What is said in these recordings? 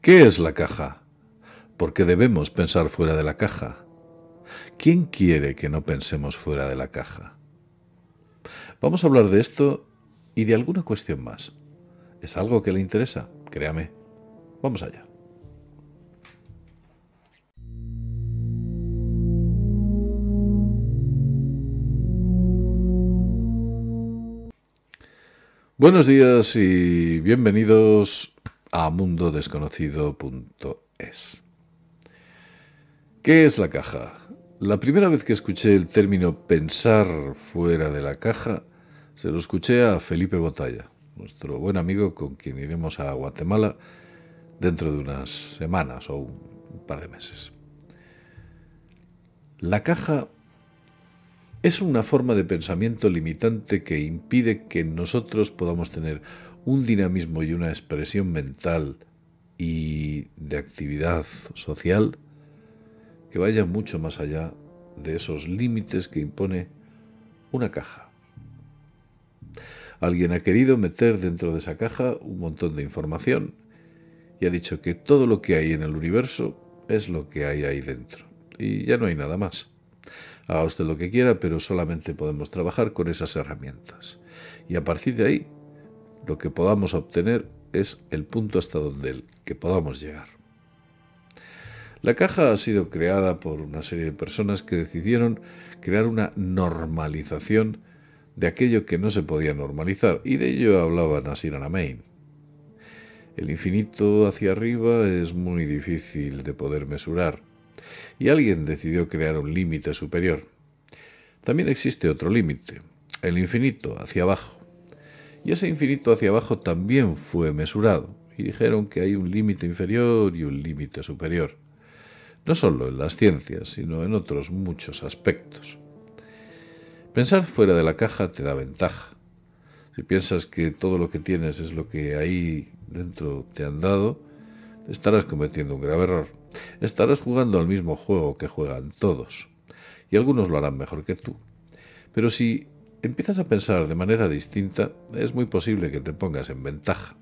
¿Qué es la caja? Porque debemos pensar fuera de la caja? ¿Quién quiere que no pensemos fuera de la caja? Vamos a hablar de esto y de alguna cuestión más. ¿Es algo que le interesa? Créame. Vamos allá. Buenos días y bienvenidos a mundodesconocido.es. ¿Qué es la caja? La primera vez que escuché el término pensar fuera de la caja, se lo escuché a Felipe Botalla, nuestro buen amigo con quien iremos a Guatemala dentro de unas semanas o un par de meses. La caja es una forma de pensamiento limitante que impide que nosotros podamos tener un dinamismo y una expresión mental y de actividad social que vaya mucho más allá de esos límites que impone una caja. Alguien ha querido meter dentro de esa caja un montón de información y ha dicho que todo lo que hay en el universo es lo que hay ahí dentro. Y ya no hay nada más. Haga usted lo que quiera, pero solamente podemos trabajar con esas herramientas. Y a partir de ahí lo que podamos obtener es el punto hasta donde el que podamos llegar. La caja ha sido creada por una serie de personas que decidieron crear una normalización de aquello que no se podía normalizar, y de ello hablaba Nasir Alamein. El infinito hacia arriba es muy difícil de poder mesurar, y alguien decidió crear un límite superior. También existe otro límite, el infinito hacia abajo. Y ese infinito hacia abajo también fue mesurado, y dijeron que hay un límite inferior y un límite superior, no solo en las ciencias, sino en otros muchos aspectos. Pensar fuera de la caja te da ventaja. Si piensas que todo lo que tienes es lo que ahí dentro te han dado, estarás cometiendo un grave error. Estarás jugando al mismo juego que juegan todos. Y algunos lo harán mejor que tú. Pero si empiezas a pensar de manera distinta, es muy posible que te pongas en ventaja.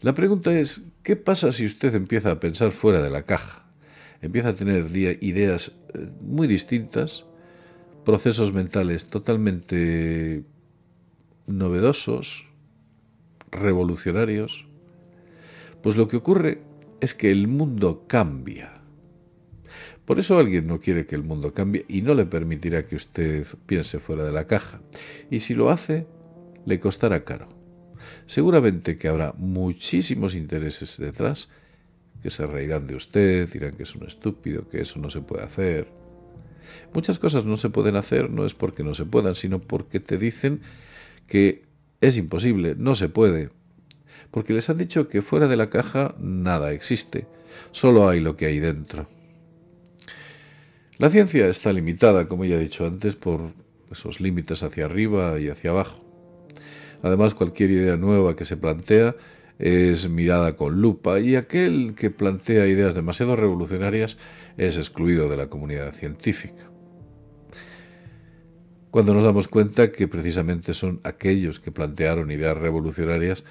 La pregunta es, ¿qué pasa si usted empieza a pensar fuera de la caja? Empieza a tener ideas eh, muy distintas, procesos mentales totalmente novedosos, revolucionarios. Pues lo que ocurre es que el mundo cambia. Por eso alguien no quiere que el mundo cambie y no le permitirá que usted piense fuera de la caja. Y si lo hace, le costará caro. Seguramente que habrá muchísimos intereses detrás que se reirán de usted, dirán que es un estúpido, que eso no se puede hacer. Muchas cosas no se pueden hacer no es porque no se puedan, sino porque te dicen que es imposible, no se puede. Porque les han dicho que fuera de la caja nada existe, solo hay lo que hay dentro. La ciencia está limitada, como ya he dicho antes, por esos límites hacia arriba y hacia abajo. Además, cualquier idea nueva que se plantea es mirada con lupa y aquel que plantea ideas demasiado revolucionarias es excluido de la comunidad científica. Cuando nos damos cuenta que precisamente son aquellos que plantearon ideas revolucionarias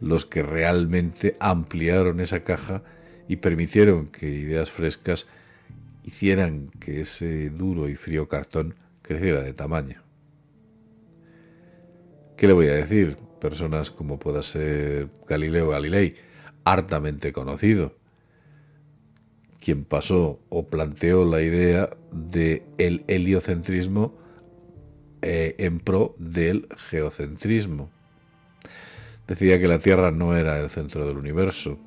los que realmente ampliaron esa caja y permitieron que ideas frescas hicieran que ese duro y frío cartón creciera de tamaño. ¿Qué le voy a decir? Personas como pueda ser Galileo Galilei, hartamente conocido, quien pasó o planteó la idea de el heliocentrismo eh, en pro del geocentrismo. Decía que la Tierra no era el centro del universo.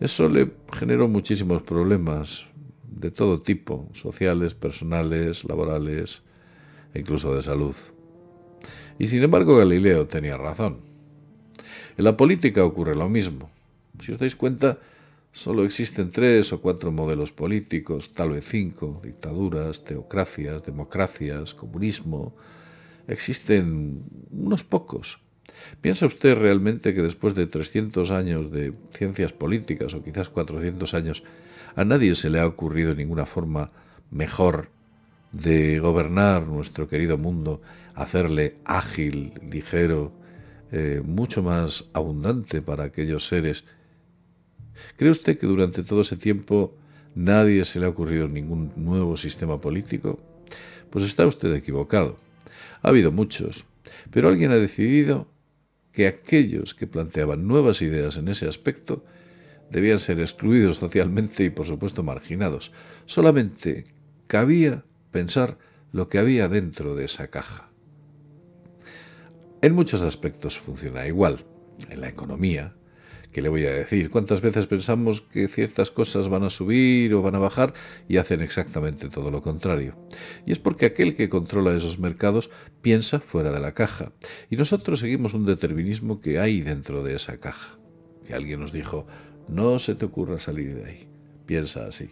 Eso le generó muchísimos problemas, de todo tipo, sociales, personales, laborales e incluso de salud. Y sin embargo Galileo tenía razón. En la política ocurre lo mismo. Si os dais cuenta, solo existen tres o cuatro modelos políticos, tal vez cinco, dictaduras, teocracias, democracias, comunismo. Existen unos pocos ¿Piensa usted realmente que después de 300 años de ciencias políticas o quizás 400 años, a nadie se le ha ocurrido ninguna forma mejor de gobernar nuestro querido mundo, hacerle ágil, ligero, eh, mucho más abundante para aquellos seres? ¿Cree usted que durante todo ese tiempo nadie se le ha ocurrido ningún nuevo sistema político? Pues está usted equivocado. Ha habido muchos, pero alguien ha decidido que aquellos que planteaban nuevas ideas en ese aspecto debían ser excluidos socialmente y por supuesto marginados. Solamente cabía pensar lo que había dentro de esa caja. En muchos aspectos funciona igual. En la economía, ¿Qué le voy a decir? ¿Cuántas veces pensamos que ciertas cosas van a subir o van a bajar y hacen exactamente todo lo contrario? Y es porque aquel que controla esos mercados piensa fuera de la caja y nosotros seguimos un determinismo que hay dentro de esa caja. Que alguien nos dijo, no se te ocurra salir de ahí, piensa así.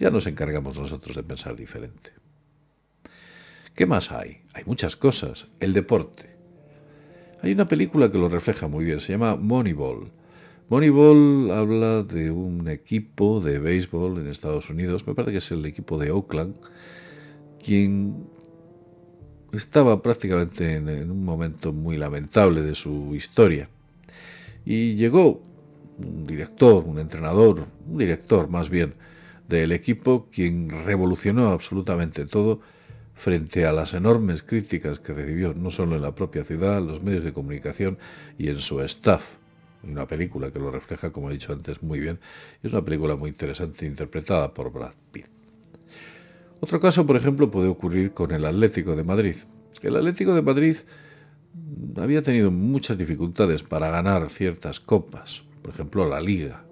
Ya nos encargamos nosotros de pensar diferente. ¿Qué más hay? Hay muchas cosas. El deporte. Hay una película que lo refleja muy bien, se llama Moneyball. Moneyball habla de un equipo de béisbol en Estados Unidos, me parece que es el equipo de Oakland, quien estaba prácticamente en, un momento muy lamentable de su historia. Y llegó un director, un entrenador, un director más bien, del equipo, quien revolucionó absolutamente todo frente a las enormes críticas que recibió no solo en la propia ciudad, los medios de comunicación y en su staff una película que lo refleja, como he dicho antes, muy bien. Es una película muy interesante interpretada por Brad Pitt. Otro caso, por ejemplo, puede ocurrir con el Atlético de Madrid. El Atlético de Madrid había tenido muchas dificultades para ganar ciertas copas, por ejemplo la Liga.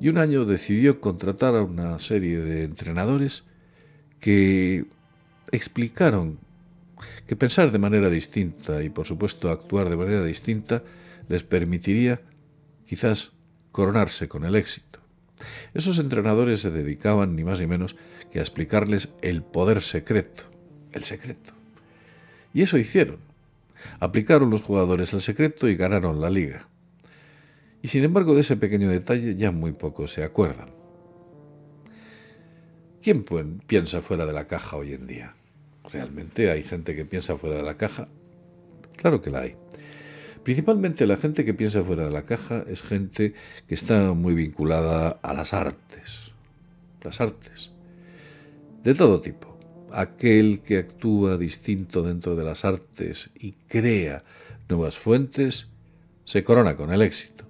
Y un año decidió contratar a una serie de entrenadores que explicaron que pensar de manera distinta y por supuesto actuar de manera distinta les permitiría quizás coronarse con el éxito. Esos entrenadores se dedicaban ni más ni menos que a explicarles el poder secreto, el secreto. Y eso hicieron. Aplicaron los jugadores el secreto y ganaron la liga. Y sin embargo de ese pequeño detalle ya muy pocos se acuerdan. ¿Quién piensa fuera de la caja hoy en día? ¿Realmente hay gente que piensa fuera de la caja? Claro que la hay. Principalmente la gente que piensa fuera de la caja es gente que está muy vinculada a las artes. Las artes. De todo tipo. Aquel que actúa distinto dentro de las artes y crea nuevas fuentes, se corona con el éxito.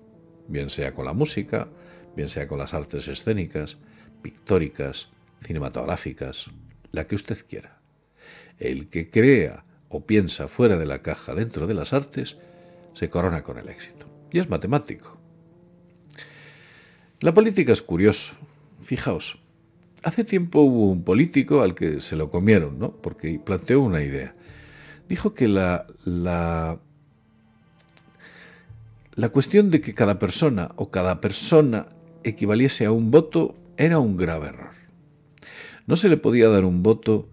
Bien sea con la música, bien sea con las artes escénicas, pictóricas, cinematográficas, la que usted quiera. El que crea o piensa fuera de la caja dentro de las artes, se corona con el éxito. Y es matemático. La política es curioso. Fijaos, hace tiempo hubo un político al que se lo comieron, ¿no? Porque planteó una idea. Dijo que la, la, la cuestión de que cada persona o cada persona equivaliese a un voto era un grave error. No se le podía dar un voto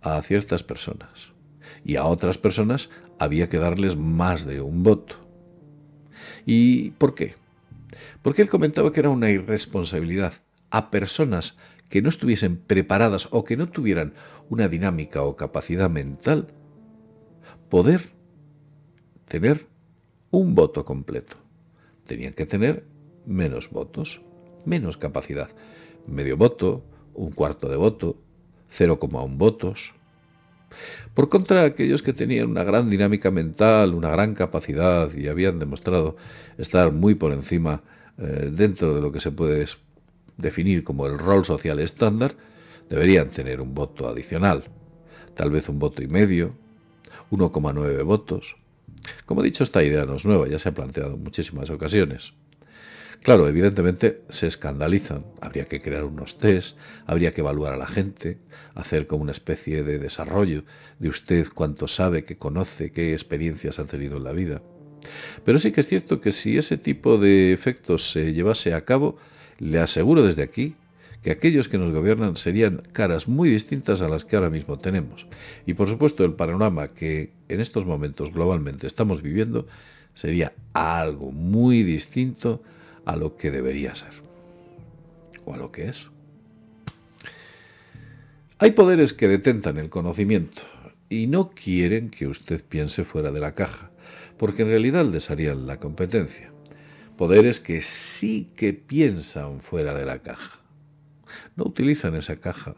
a ciertas personas y a otras personas había que darles más de un voto. ¿Y por qué? Porque él comentaba que era una irresponsabilidad a personas que no estuviesen preparadas o que no tuvieran una dinámica o capacidad mental poder tener un voto completo. Tenían que tener menos votos, menos capacidad. Medio voto, un cuarto de voto, 0,1 votos. Por contra, aquellos que tenían una gran dinámica mental, una gran capacidad y habían demostrado estar muy por encima eh, dentro de lo que se puede definir como el rol social estándar, deberían tener un voto adicional, tal vez un voto y medio, 1,9 votos. Como he dicho, esta idea no es nueva, ya se ha planteado en muchísimas ocasiones. Claro, evidentemente se escandalizan, habría que crear unos test, habría que evaluar a la gente, hacer como una especie de desarrollo de usted cuánto sabe, qué conoce, qué experiencias ha tenido en la vida. Pero sí que es cierto que si ese tipo de efectos se llevase a cabo, le aseguro desde aquí que aquellos que nos gobiernan serían caras muy distintas a las que ahora mismo tenemos. Y por supuesto el panorama que en estos momentos globalmente estamos viviendo sería algo muy distinto a lo que debería ser o a lo que es. Hay poderes que detentan el conocimiento y no quieren que usted piense fuera de la caja, porque en realidad les harían la competencia. Poderes que sí que piensan fuera de la caja. No utilizan esa caja,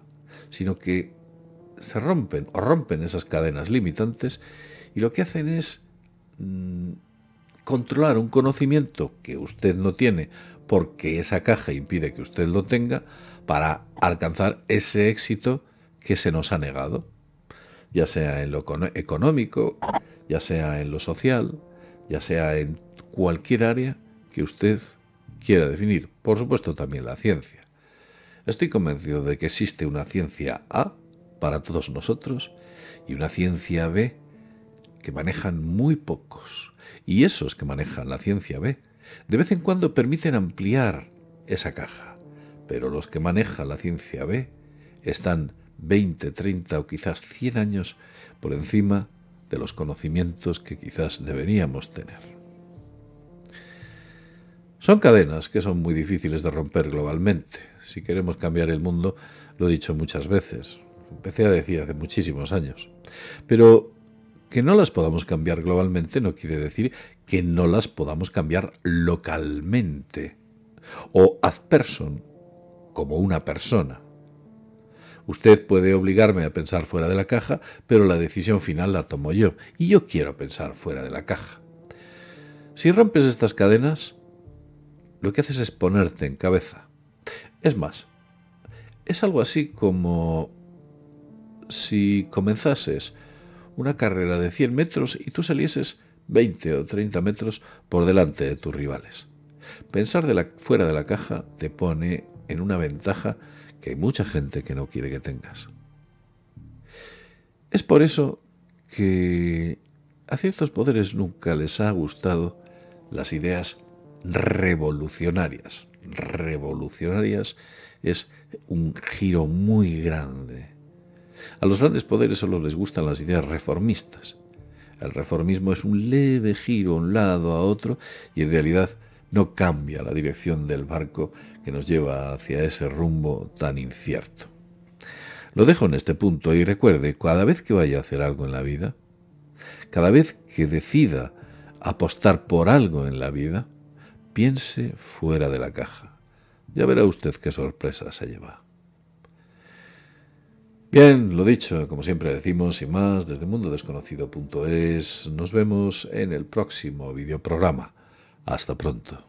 sino que se rompen o rompen esas cadenas limitantes y lo que hacen es mm, controlar un conocimiento que usted no tiene porque esa caja impide que usted lo tenga para alcanzar ese éxito que se nos ha negado, ya sea en lo económico, ya sea en lo social, ya sea en cualquier área que usted quiera definir, por supuesto también la ciencia. Estoy convencido de que existe una ciencia A para todos nosotros y una ciencia B que manejan muy pocos y esos que manejan la ciencia B, de vez en cuando permiten ampliar esa caja, pero los que manejan la ciencia B están 20, 30 o quizás 100 años por encima de los conocimientos que quizás deberíamos tener. Son cadenas que son muy difíciles de romper globalmente. Si queremos cambiar el mundo, lo he dicho muchas veces, empecé a decir hace muchísimos años. Pero que no las podamos cambiar globalmente no quiere decir que no las podamos cambiar localmente o ad person, como una persona. Usted puede obligarme a pensar fuera de la caja, pero la decisión final la tomo yo, y yo quiero pensar fuera de la caja. Si rompes estas cadenas, lo que haces es ponerte en cabeza. Es más, es algo así como si comenzases una carrera de 100 metros y tú salieses 20 o 30 metros por delante de tus rivales. Pensar fuera de la caja te pone en una ventaja que hay mucha gente que no quiere que tengas. Es por eso que a ciertos poderes nunca les ha gustado las ideas revolucionarias. Revolucionarias es un giro muy grande a los grandes poderes solo les gustan las ideas reformistas. El reformismo es un leve giro a un lado a otro y en realidad no cambia la dirección del barco que nos lleva hacia ese rumbo tan incierto. Lo dejo en este punto y recuerde, cada vez que vaya a hacer algo en la vida, cada vez que decida apostar por algo en la vida, piense fuera de la caja. Ya verá usted qué sorpresa se lleva. Bien, lo dicho, como siempre decimos, y más, desde mundodesconocido.es, nos vemos en el próximo videoprograma. Hasta pronto.